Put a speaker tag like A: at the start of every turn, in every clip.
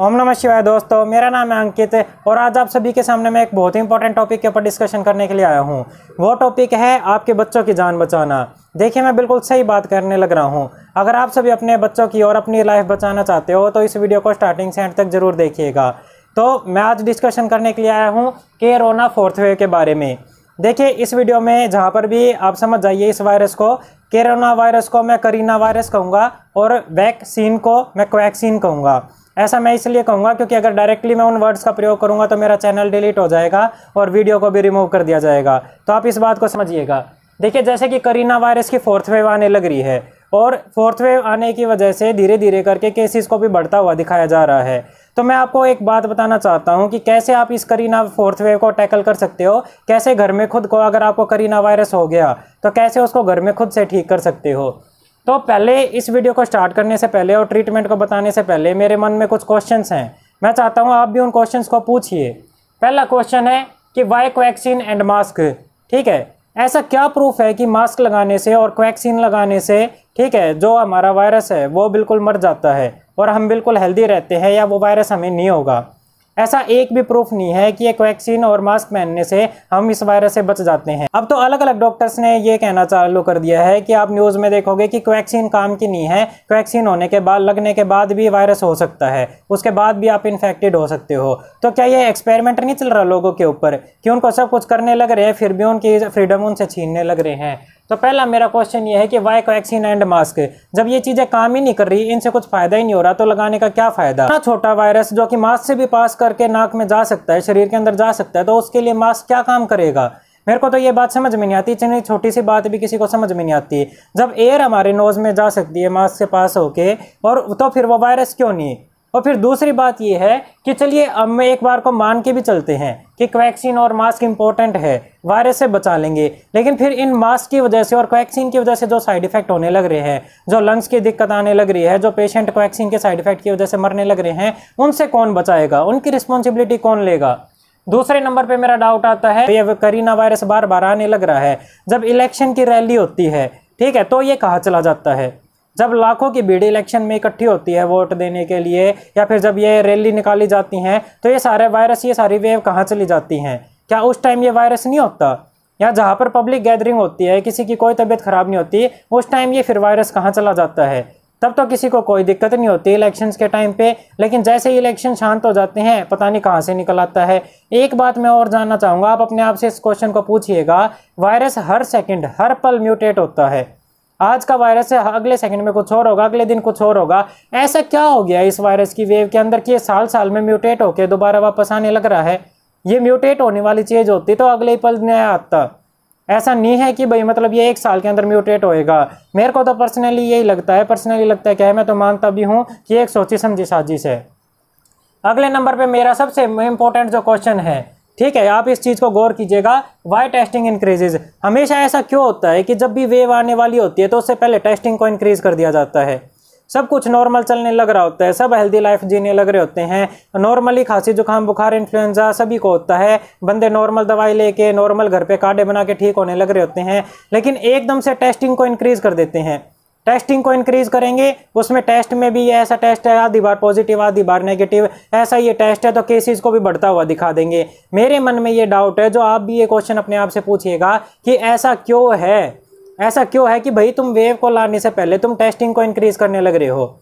A: ओम नमः शिवाय दोस्तों मेरा नाम है अंकित और आज आप सभी के सामने मैं एक बहुत ही इंपॉर्टेंट टॉपिक के ऊपर डिस्कशन करने के लिए आया हूँ वो टॉपिक है आपके बच्चों की जान बचाना देखिए मैं बिल्कुल सही बात करने लग रहा हूँ अगर आप सभी अपने बच्चों की और अपनी लाइफ बचाना चाहते हो तो इस वीडियो को स्टार्टिंग से एंड तक जरूर देखिएगा तो मैं आज डिस्कशन करने के लिए आया हूँ केरोना फोर्थ वेव के बारे में देखिए इस वीडियो में जहाँ पर भी आप समझ जाइए इस वायरस को केरोना वायरस को मैं करीना वायरस कहूँगा और वैक्सीन को मैं क्वैक्सीन कहूँगा ऐसा मैं इसलिए कहूँगा क्योंकि अगर डायरेक्टली मैं उन वर्ड्स का प्रयोग करूँगा तो मेरा चैनल डिलीट हो जाएगा और वीडियो को भी रिमूव कर दिया जाएगा तो आप इस बात को समझिएगा देखिए जैसे कि करीना वायरस की फोर्थ वेव आने लग रही है और फोर्थ वेव आने की वजह से धीरे धीरे करके केसेस को भी बढ़ता हुआ दिखाया जा रहा है तो मैं आपको एक बात बताना चाहता हूँ कि कैसे आप इस करीना फोर्थ वेव को टैकल कर सकते हो कैसे घर में खुद को अगर आपको करीना वायरस हो गया तो कैसे उसको घर में खुद से ठीक कर सकते हो तो पहले इस वीडियो को स्टार्ट करने से पहले और ट्रीटमेंट को बताने से पहले मेरे मन में कुछ क्वेश्चंस हैं मैं चाहता हूँ आप भी उन क्वेश्चंस को पूछिए पहला क्वेश्चन है कि वाई क्वैक्सीन एंड मास्क ठीक है ऐसा क्या प्रूफ है कि मास्क लगाने से और क्वैक्सीन लगाने से ठीक है जो हमारा वायरस है वो बिल्कुल मर जाता है और हम बिल्कुल हेल्दी रहते हैं या वो वायरस हमें नहीं होगा ऐसा एक भी प्रूफ नहीं है कि एक वैक्सीन और मास्क पहनने से हम इस वायरस से बच जाते हैं अब तो अलग अलग डॉक्टर्स ने ये कहना चालू कर दिया है कि आप न्यूज़ में देखोगे कि वैक्सीन काम की नहीं है वैक्सीन होने के बाद लगने के बाद भी वायरस हो सकता है उसके बाद भी आप इन्फेक्टेड हो सकते हो तो क्या ये एक्सपेरिमेंट नहीं चल रहा लोगों के ऊपर कि उनको सब कुछ करने लग रहे हैं फिर भी उनकी फ्रीडम उनसे छीनने लग रहे हैं तो पहला मेरा क्वेश्चन ये है कि वाई वैक्सीन एंड मास्क जब ये चीज़ें काम ही नहीं कर रही इनसे कुछ फायदा ही नहीं हो रहा तो लगाने का क्या फायदा इतना छोटा वायरस जो कि मास्क से भी पास करके नाक में जा सकता है शरीर के अंदर जा सकता है तो उसके लिए मास्क क्या काम करेगा मेरे को तो ये बात समझ में नहीं आती इतनी छोटी सी बात भी किसी को समझ में नहीं आती जब एयर हमारे नोज़ में जा सकती है मास्क के पास होके और तो फिर वो वायरस क्यों नहीं और फिर दूसरी बात यह है कि चलिए अब मैं एक बार को मान के भी चलते हैं कि वैक्सीन और मास्क इंपॉर्टेंट है वायरस से बचा लेंगे लेकिन फिर इन मास्क की वजह से और वैक्सीन की वजह से जो साइड इफेक्ट होने लग रहे हैं जो लंग्स की दिक्कत आने लग रही है जो पेशेंट वैक्सीन के साइड इफेक्ट की वजह से मरने लग रहे हैं उनसे कौन बचाएगा उनकी रिस्पॉन्सिबिलिटी कौन लेगा दूसरे नंबर पे मेरा डाउट आता है ये करीना वायरस बार बार आने लग रहा है जब इलेक्शन की रैली होती है ठीक है तो ये कहा चला जाता है जब लाखों की भीड़ इलेक्शन में इकट्ठी होती है वोट देने के लिए या फिर जब ये रैली निकाली जाती हैं तो ये सारे वायरस ये सारी वेव कहाँ चली जाती हैं क्या उस टाइम ये वायरस नहीं होता या जहाँ पर पब्लिक गैदरिंग होती है किसी की कोई तबीयत ख़राब नहीं होती उस टाइम ये फिर वायरस कहाँ चला जाता है तब तो किसी को कोई दिक्कत नहीं होती इलेक्शंस के टाइम पे लेकिन जैसे ही इलेक्शन शांत हो जाते हैं पता नहीं कहाँ से निकल आता है एक बात मैं और जानना चाहूँगा आप अपने आप से इस क्वेश्चन को पूछिएगा वायरस हर सेकंड हर पल म्यूटेट होता है आज का वायरस है अगले सेकंड में कुछ और होगा अगले दिन कुछ और होगा ऐसा क्या हो गया इस वायरस की वेव के अंदर कि साल साल में म्यूटेट होकर दोबारा वापस आने लग रहा है ये म्यूटेट होने वाली चीज़ होती तो अगले पल नया आता ऐसा नहीं है कि भाई मतलब ये एक साल के अंदर म्यूटेट होएगा मेरे को तो पर्सनली यही लगता है पर्सनली लगता है क्या है मैं तो मानता भी हूँ कि एक सोची समझी साजिश है अगले नंबर पे मेरा सबसे इम्पोर्टेंट जो क्वेश्चन है ठीक है आप इस चीज़ को गौर कीजिएगा वाई टेस्टिंग इंक्रीजेज हमेशा ऐसा क्यों होता है कि जब भी वेव आने वाली होती है तो उससे पहले टेस्टिंग को इंक्रीज कर दिया जाता है सब कुछ नॉर्मल चलने लग रहा होता है सब हेल्दी लाइफ जीने लग रहे होते हैं नॉर्मली खांसी जुकाम बुखार इन्फ्लुएंजा सभी को होता है बंदे नॉर्मल दवाई लेके नॉर्मल घर पे काढ़े बना के ठीक होने लग रहे होते हैं लेकिन एकदम से टेस्टिंग को इंक्रीज कर देते हैं टेस्टिंग को इंक्रीज करेंगे उसमें टेस्ट में भी ये ऐसा टेस्ट है आधी बार पॉजिटिव आधी बार नेगेटिव ऐसा ये टेस्ट है तो केसेस को भी बढ़ता हुआ दिखा देंगे मेरे मन में ये डाउट है जो आप भी ये क्वेश्चन अपने आप से पूछिएगा कि ऐसा क्यों है ऐसा क्यों है कि भाई तुम वेव को लाने से पहले तुम टेस्टिंग को इंक्रीज करने लग रहे हो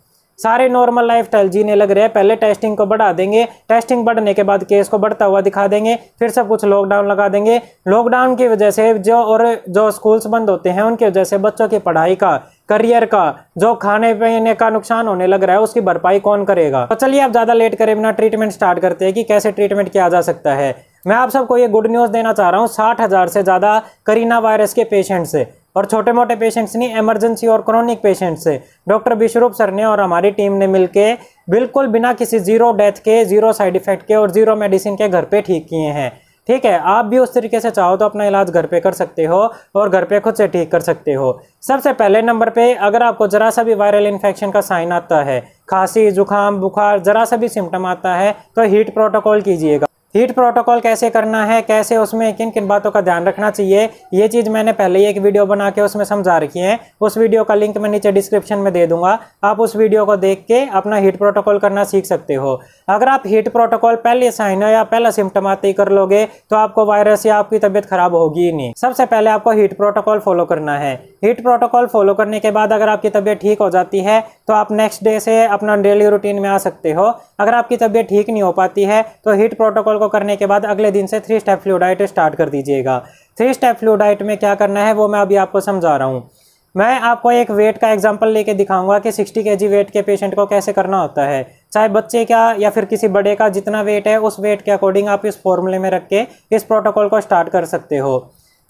A: सारे नॉर्मल लाइफ स्टाइल जीने लग रहे हैं पहले टेस्टिंग को बढ़ा देंगे टेस्टिंग बढ़ने के बाद केस को बढ़ता हुआ दिखा देंगे फिर सब कुछ लॉकडाउन लगा देंगे लॉकडाउन की वजह से जो और जो स्कूल्स बंद होते हैं उनकी वजह से बच्चों की पढ़ाई का करियर का जो खाने पीने का नुकसान होने लग रहा है उसकी भरपाई कौन करेगा तो चलिए आप ज़्यादा लेट करें बिना ट्रीटमेंट स्टार्ट करते हैं कि कैसे ट्रीटमेंट किया जा सकता है मैं आप सबको ये गुड न्यूज़ देना चाह रहा हूँ साठ हज़ार से ज़्यादा करीना वायरस के पेशेंट्स से और छोटे मोटे पेशेंट्स नहीं इमरजेंसी और क्रोनिक पेशेंट्स से डॉक्टर विश्वरूप सर ने और हमारी टीम ने मिलकर बिल्कुल बिना किसी जीरो डेथ के जीरो साइड इफेक्ट के और जीरो मेडिसिन के घर पे ठीक किए हैं ठीक है आप भी उस तरीके से चाहो तो अपना इलाज घर पे कर सकते हो और घर पे खुद से ठीक कर सकते हो सबसे पहले नंबर पे अगर आपको ज़रा सा भी वायरल इन्फेक्शन का साइन आता है खांसी जुकाम बुखार ज़रा सा भी सिम्टम आता है तो हीट प्रोटोकॉल कीजिएगा हीट प्रोटोकॉल कैसे करना है कैसे उसमें किन किन बातों का ध्यान रखना चाहिए ये चीज़ मैंने पहले ही एक वीडियो बना के उसमें समझा रखी है उस वीडियो का लिंक मैं नीचे डिस्क्रिप्शन में दे दूंगा आप उस वीडियो को देख के अपना हीट प्रोटोकॉल करना सीख सकते हो अगर आप हीट प्रोटोकॉल पहले साइन या पहला सिम्टम आते ही कर लोगे तो आपको वायरस या आपकी तबीयत खराब होगी ही नहीं सबसे पहले आपको हीट प्रोटोकॉल फॉलो करना है हीट प्रोटोकॉल फॉलो करने के बाद अगर आपकी तबीयत ठीक हो जाती है तो आप नेक्स्ट डे से अपना डेली रूटीन में आ सकते हो अगर आपकी तबीयत ठीक नहीं हो पाती है तो हीट प्रोटोकॉल को करने के बाद अगले दिन से three step flu diet start कर दीजिएगा थ्री स्टेप फ्लू डाइट में क्या करना है वो मैं अभी आपको समझा रहा हूँ मैं आपको एक वेट का एग्जाम्पल लेके दिखाऊंगा कि 60 के वेट के पेशेंट को कैसे करना होता है चाहे बच्चे का या फिर किसी बड़े का जितना वेट है उस वेट के अकॉर्डिंग आप इस फॉर्मूले में रख के इस प्रोटोकॉल को स्टार्ट कर सकते हो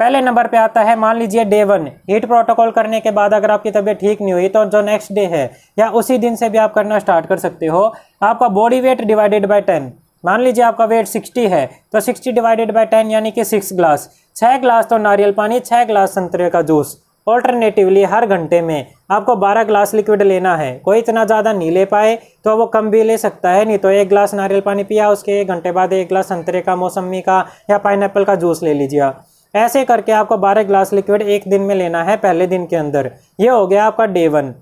A: पहले नंबर पे आता है मान लीजिए डे वन हीट प्रोटोकॉल करने के बाद अगर आपकी तबीयत ठीक नहीं हुई तो जो नेक्स्ट डे है या उसी दिन से भी आप करना स्टार्ट कर सकते हो आपका body weight divided by ten मान लीजिए आपका वेट सिक्सटी है तो सिक्सटी डिवाइडेड बाय टेन यानी कि सिक्स ग्लास छः ग्लास तो नारियल पानी छः ग्लास संतरे का जूस ऑल्टरनेटिवली हर घंटे में आपको बारह ग्लास लिक्विड लेना है कोई इतना ज़्यादा नहीं ले पाए तो वो कम भी ले सकता है नहीं तो एक ग्लास नारियल पानी पिया उसके एक घंटे बाद एक ग्लास संतरे का मौसमी का या पाइनएप्पल का जूस ले लीजिए ऐसे करके आपको 12 ग्लास लिक्विड एक दिन में लेना है पहले दिन के अंदर ये हो गया आपका डे वन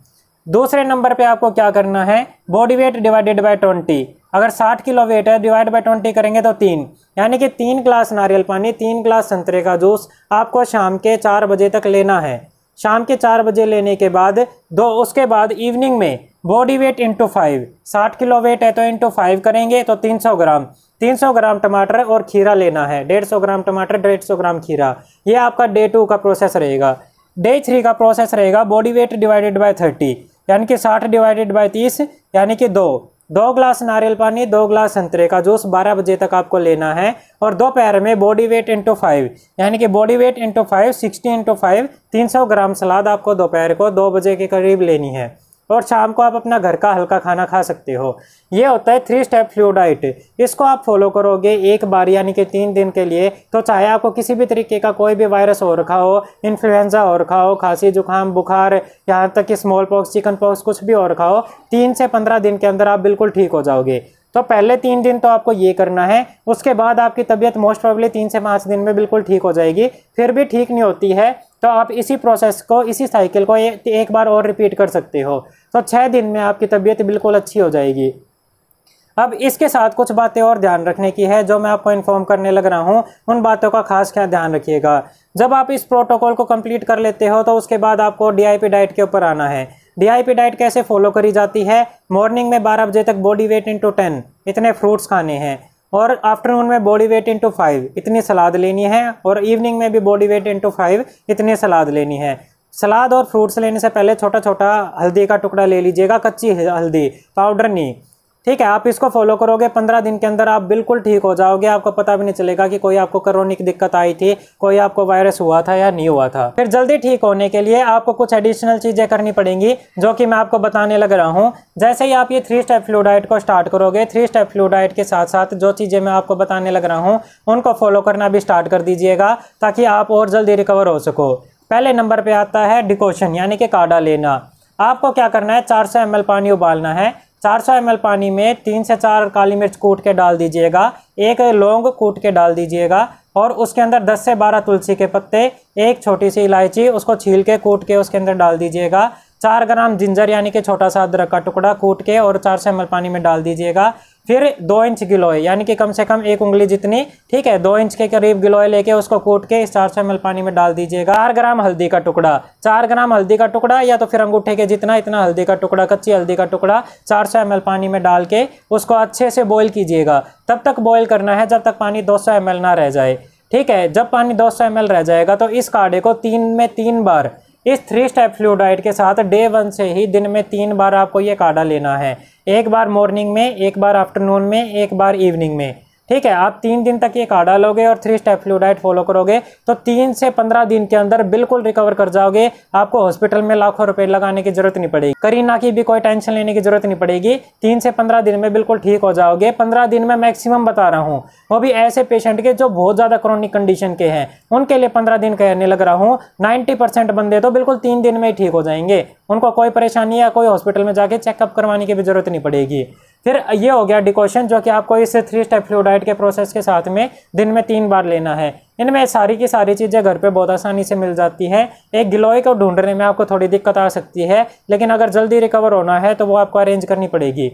A: दूसरे नंबर पे आपको क्या करना है body weight divided by twenty अगर 60 किलो वेट है डिवाइड बाय ट्वेंटी करेंगे तो तीन यानी कि तीन ग्लास नारियल पानी तीन ग्लास संतरे का जूस आपको शाम के चार बजे तक लेना है शाम के चार बजे लेने के बाद दो उसके बाद इवनिंग में बॉडी वेट इंटू फाइव साठ किलो वेट है तो इंटू फाइव करेंगे तो तीन सौ ग्राम तीन सौ ग्राम टमाटर और खीरा लेना है डेढ़ सौ ग्राम टमाटर डेढ़ सौ ग्राम खीरा ये आपका डे टू का प्रोसेस रहेगा डे थ्री का प्रोसेस रहेगा body weight divided by thirty यानी कि साठ डिवाइडेड बाय तीस यानी कि दो दो ग्लास नारियल पानी दो ग्लास संतरे का जूस 12 बजे तक आपको लेना है और दोपहर में बॉडी वेट इंटू फाइव यानी कि body weight into five sixty into five तीन ग्राम सलाद आपको दोपहर को दो बजे के करीब लेनी है और शाम को आप अपना घर का हल्का खाना खा सकते हो ये होता है थ्री स्टेप फ्लू डाइट इसको आप फॉलो करोगे एक बार यानी कि तीन दिन के लिए तो चाहे आपको किसी भी तरीके का कोई भी वायरस हो रखा हो इन्फ्लुएंजा हो रखा हो खांसी जुकाम बुखार यहाँ तक कि स्मॉल पॉक्स चिकन पॉक्स कुछ भी हो रखा हो तीन से पंद्रह दिन के अंदर आप बिल्कुल ठीक हो जाओगे तो पहले तीन दिन तो आपको ये करना है उसके बाद आपकी तबीयत मोस्ट प्रॉब्ली तीन से पाँच दिन में बिल्कुल ठीक हो जाएगी फिर भी ठीक नहीं होती है तो आप इसी प्रोसेस को इसी साइकिल को ए, एक बार और रिपीट कर सकते हो तो छः दिन में आपकी तबीयत बिल्कुल अच्छी हो जाएगी अब इसके साथ कुछ बातें और ध्यान रखने की है जो मैं आपको इन्फॉर्म करने लग रहा हूँ उन बातों का खास ख्याल ध्यान रखिएगा जब आप इस प्रोटोकॉल को कंप्लीट कर लेते हो तो उसके बाद आपको डीआईपी डाइट के ऊपर आना है डीआईपी डाइट कैसे फॉलो करी जाती है मॉर्निंग में 12 बजे तक बॉडी वेट इंटू टेन इतने फ्रूट्स खाने हैं और आफ्टरनून में बॉडी वेट इंटू फाइव इतनी सलाद लेनी है और इवनिंग में भी बॉडी वेट इंटू फाइव इतनी सलाद लेनी है सलाद और फ्रूट्स लेने से पहले छोटा छोटा हल्दी का टुकड़ा ले लीजिएगा कच्ची हल्दी पाउडर नहीं ठीक है आप इसको फॉलो करोगे पंद्रह दिन के अंदर आप बिल्कुल ठीक हो जाओगे आपको पता भी नहीं चलेगा कि कोई आपको कोरोना की दिक्कत आई थी कोई आपको वायरस हुआ था या नहीं हुआ था फिर जल्दी ठीक होने के लिए आपको कुछ एडिशनल चीज़ें करनी पड़ेंगी जो कि मैं आपको बताने लग रहा हूँ जैसे ही आप ये थ्री स्टेप फ्लू डाइट को स्टार्ट करोगे थ्री स्टेप फ्लू डाइट के साथ साथ जो चीज़ें मैं आपको बताने लग रहा हूँ उनको फॉलो करना भी स्टार्ट कर दीजिएगा ताकि आप और जल्दी रिकवर हो सको पहले नंबर पर आता है डिकोशन यानी कि काढ़ा लेना आपको क्या करना है 400 ml पानी उबालना है 400 ml पानी में तीन से चार काली मिर्च कूट के डाल दीजिएगा एक लौंग कूट के डाल दीजिएगा और उसके अंदर 10 से 12 तुलसी के पत्ते एक छोटी सी इलायची उसको छील के कूट के उसके अंदर डाल दीजिएगा चार ग्राम जिंजर यानी कि छोटा सा अदरक का टुकड़ा कूट के और चार सौ एम पानी में डाल दीजिएगा फिर दो इंच गिलोय यानी कि कम से कम एक उंगली जितनी ठीक है दो इंच के करीब गिलोय लेके उसको कूट के इस चार सौ एम पानी में डाल दीजिएगा चार ग्राम हल्दी का टुकड़ा चार ग्राम हल्दी का टुकड़ा या तो फिर अंगूठे के जितना इतना हल्दी का टुकड़ा कच्ची हल्दी का टुकड़ा चार सौ एम पानी में डाल के उसको अच्छे से बॉयल कीजिएगा तब तक बॉयल करना है जब तक पानी दो सौ ना रह जाए ठीक है जब पानी दो सौ रह जाएगा तो इस काढ़े को तीन में तीन बार इस थ्री स्टेप डाइट के साथ डे वन से ही दिन में तीन बार आपको ये काढ़ा लेना है एक बार मॉर्निंग में एक बार आफ्टरनून में एक बार इवनिंग में ठीक है आप तीन दिन तक ये काढ़ा लोगे और थ्री स्टेप फ्लूडाइट फॉलो करोगे तो तीन से पंद्रह दिन के अंदर बिल्कुल रिकवर कर जाओगे आपको हॉस्पिटल में लाखों रुपए लगाने की जरूरत नहीं पड़ेगी करीना की भी कोई टेंशन लेने की जरूरत नहीं पड़ेगी तीन से पंद्रह दिन में बिल्कुल ठीक हो जाओगे पंद्रह दिन में मैक्सिमम बता रहा हूँ वो भी ऐसे पेशेंट के जो बहुत ज़्यादा क्रोनिक कंडीशन के हैं उनके लिए पंद्रह दिन कहने लग रहा हूँ नाइन्टी बंदे तो बिल्कुल तीन दिन में ही ठीक हो जाएंगे उनको कोई परेशानी या कोई हॉस्पिटल में जाके चेकअप करवाने की भी जरूरत नहीं पड़ेगी फिर ये हो गया डिकोशन जो कि आपको इस थ्री स्टेप फ्लूडाइड के प्रोसेस के साथ में दिन में तीन बार लेना है इनमें सारी की सारी चीज़ें घर पे बहुत आसानी से मिल जाती हैं एक गिलोय को ढूंढने में आपको थोड़ी दिक्कत आ सकती है लेकिन अगर जल्दी रिकवर होना है तो वो आपको अरेंज करनी पड़ेगी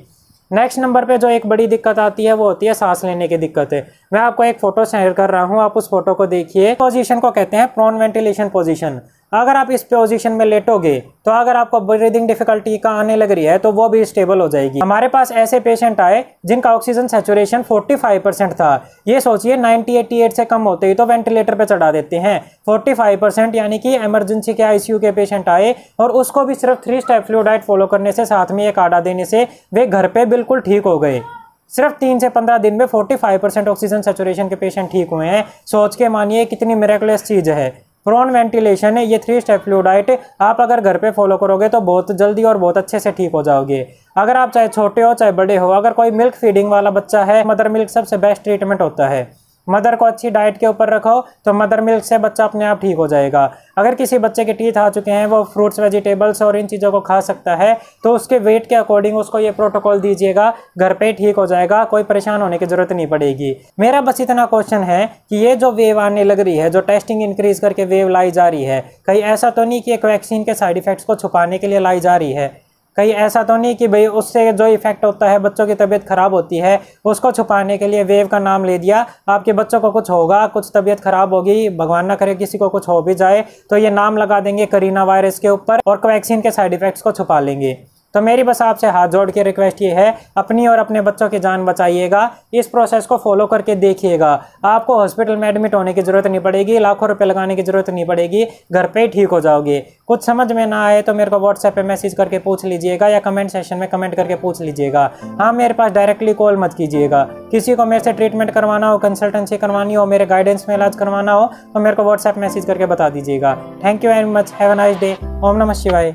A: नेक्स्ट नंबर पे जो एक बड़ी दिक्कत आती है वो होती है सांस लेने की दिक्कत है मैं आपको एक फोटो शेयर कर रहा हूँ आप उस फोटो को देखिए पोजीशन को कहते हैं प्रॉन वेंटिलेशन पोजीशन अगर आप इस पोजीशन में लेटोगे तो अगर आपको ब्रीदिंग डिफिकल्टी का आने लग रही है तो वो भी स्टेबल हो जाएगी हमारे पास ऐसे पेशेंट आए जिनका ऑक्सीजन सेचुरेशन 45 परसेंट था ये सोचिए 90 एट से कम होते ही तो वेंटिलेटर पे चढ़ा देते हैं 45 परसेंट यानी कि इमरजेंसी के आईसीयू के पेशेंट आए और उसको भी सिर्फ three step flu diet follow करने से साथ में एक आडा देने से वे घर पर बिल्कुल ठीक हो गए सिर्फ तीन से पंद्रह दिन में 45 परसेंट ऑक्सीजन सेचुरेशन के पेशेंट ठीक हुए हैं सोच के मानिए कितनी मेरेकुलस चीज़ है प्रॉन वेंटिलेशन है ये थ्री स्टेप फ्लूडाइट आप अगर घर पे फॉलो करोगे तो बहुत जल्दी और बहुत अच्छे से ठीक हो जाओगे अगर आप चाहे छोटे हो चाहे बड़े हो अगर कोई मिल्क फीडिंग वाला बच्चा है मदर मिल्क सबसे बेस्ट ट्रीटमेंट होता है मदर को अच्छी डाइट के ऊपर रखो तो मदर मिल्क से बच्चा अपने आप ठीक हो जाएगा अगर किसी बच्चे के टीथ आ चुके हैं वो फ्रूट्स वेजिटेबल्स और इन चीज़ों को खा सकता है तो उसके वेट के अकॉर्डिंग उसको ये प्रोटोकॉल दीजिएगा घर पे ठीक हो जाएगा कोई परेशान होने की ज़रूरत नहीं पड़ेगी मेरा बस इतना क्वेश्चन है कि ये जो वेव आने लग रही है जो टेस्टिंग इंक्रीज़ करके वेव लाई जा रही है कहीं ऐसा तो नहीं कि एक वैक्सीन के साइड इफ़ेक्ट्स को छुपाने के लिए लाई जा रही है कहीं ऐसा तो नहीं कि भाई उससे जो इफेक्ट होता है बच्चों की तबीयत ख़राब होती है उसको छुपाने के लिए वेव का नाम ले दिया आपके बच्चों को कुछ होगा कुछ तबीयत ख़राब होगी भगवान ना करे किसी को कुछ हो भी जाए तो ये नाम लगा देंगे करीना वायरस के ऊपर और वैक्सीन के साइड इफेक्ट्स को छुपा लेंगे तो मेरी बस आपसे हाथ जोड़ के रिक्वेस्ट ये है अपनी और अपने बच्चों की जान बचाइएगा इस प्रोसेस को फॉलो करके देखिएगा आपको हॉस्पिटल में एडमिट होने की ज़रूरत नहीं पड़ेगी लाखों रुपये लगाने की ज़रूरत नहीं पड़ेगी घर पे ठीक हो जाओगे कुछ समझ में ना आए तो मेरे को व्हाट्सएप पे मैसेज करके पूछ लीजिएगा या कमेंट सेशन में कमेंट करके पूछ लीजिएगा हाँ मेरे पास डायरेक्टली कॉल मत कीजिएगा किसी को मेरे से ट्रीटमेंट करवाना हो कंसल्टेंसी करवानी हो मेरे गाइडेंस में इलाज करवाना हो तो मेरे को व्हाट्सएप मैसेज करके बता दीजिएगा thank you very much have a nice day ओम नमः शिवाय